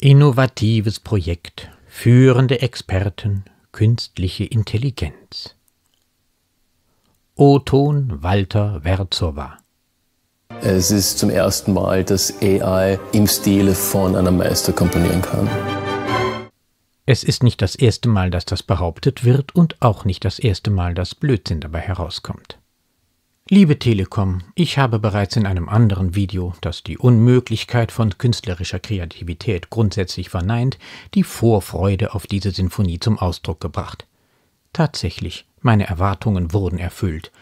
Innovatives Projekt, führende Experten, künstliche Intelligenz. Oton Walter Werzowa. Es ist zum ersten Mal, dass AI im Stile von einem Meister komponieren kann. Es ist nicht das erste Mal, dass das behauptet wird und auch nicht das erste Mal, dass Blödsinn dabei herauskommt. Liebe Telekom, ich habe bereits in einem anderen Video, das die Unmöglichkeit von künstlerischer Kreativität grundsätzlich verneint, die Vorfreude auf diese Sinfonie zum Ausdruck gebracht. Tatsächlich, meine Erwartungen wurden erfüllt.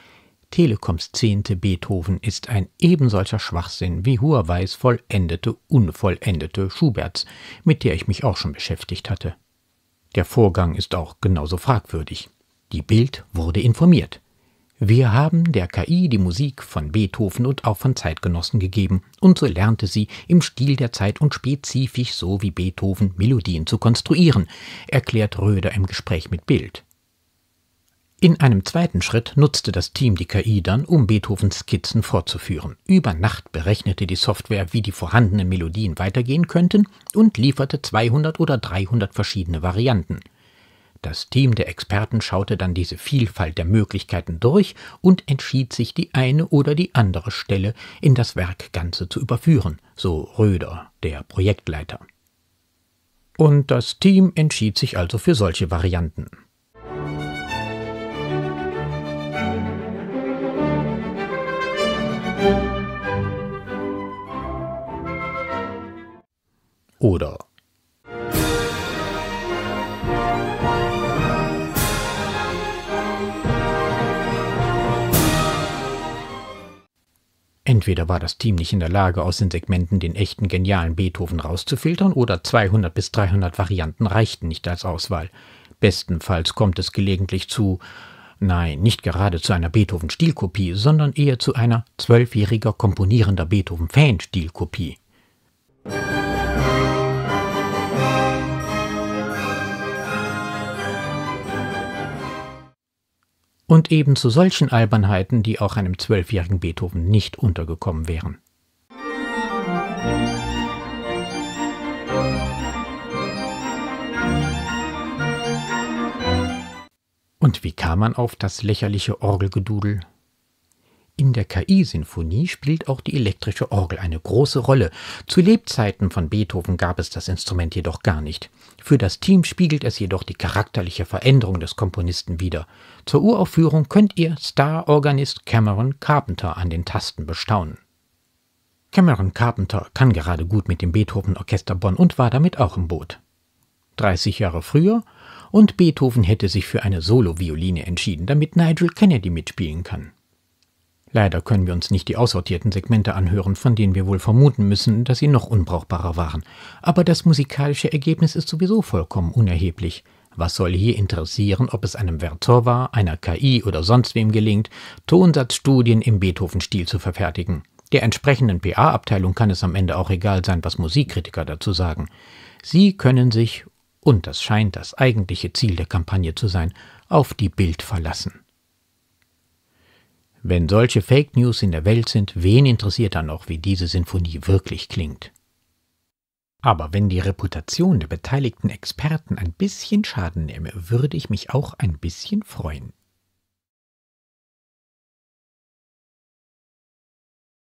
Telekoms zehnte Beethoven ist ein ebensolcher Schwachsinn wie Huaweis vollendete, unvollendete Schuberts, mit der ich mich auch schon beschäftigt hatte. Der Vorgang ist auch genauso fragwürdig. Die Bild wurde informiert. Wir haben der KI die Musik von Beethoven und auch von Zeitgenossen gegeben, und so lernte sie, im Stil der Zeit und spezifisch so wie Beethoven Melodien zu konstruieren, erklärt Röder im Gespräch mit Bild. In einem zweiten Schritt nutzte das Team die KI dann, um Beethovens Skizzen fortzuführen. Über Nacht berechnete die Software, wie die vorhandenen Melodien weitergehen könnten und lieferte 200 oder 300 verschiedene Varianten – das Team der Experten schaute dann diese Vielfalt der Möglichkeiten durch und entschied sich, die eine oder die andere Stelle in das Werk Ganze zu überführen, so Röder, der Projektleiter. Und das Team entschied sich also für solche Varianten. Oder Entweder war das Team nicht in der Lage, aus den Segmenten den echten genialen Beethoven rauszufiltern, oder 200 bis 300 Varianten reichten nicht als Auswahl. Bestenfalls kommt es gelegentlich zu, nein, nicht gerade zu einer Beethoven-Stilkopie, sondern eher zu einer zwölfjähriger komponierender Beethoven-Fan-Stilkopie. Und eben zu solchen Albernheiten, die auch einem zwölfjährigen Beethoven nicht untergekommen wären. Und wie kam man auf das lächerliche Orgelgedudel? In der KI-Sinfonie spielt auch die elektrische Orgel eine große Rolle. Zu Lebzeiten von Beethoven gab es das Instrument jedoch gar nicht. Für das Team spiegelt es jedoch die charakterliche Veränderung des Komponisten wider. Zur Uraufführung könnt ihr Star-Organist Cameron Carpenter an den Tasten bestaunen. Cameron Carpenter kann gerade gut mit dem Beethoven-Orchester Bonn und war damit auch im Boot. 30 Jahre früher und Beethoven hätte sich für eine Solo-Violine entschieden, damit Nigel Kennedy mitspielen kann. Leider können wir uns nicht die aussortierten Segmente anhören, von denen wir wohl vermuten müssen, dass sie noch unbrauchbarer waren. Aber das musikalische Ergebnis ist sowieso vollkommen unerheblich. Was soll hier interessieren, ob es einem Vertor war, einer KI oder sonst wem gelingt, Tonsatzstudien im Beethoven-Stil zu verfertigen? Der entsprechenden PA-Abteilung kann es am Ende auch egal sein, was Musikkritiker dazu sagen. Sie können sich, und das scheint das eigentliche Ziel der Kampagne zu sein, auf die Bild verlassen. Wenn solche Fake News in der Welt sind, wen interessiert dann noch, wie diese Sinfonie wirklich klingt? Aber wenn die Reputation der beteiligten Experten ein bisschen Schaden nehme, würde ich mich auch ein bisschen freuen.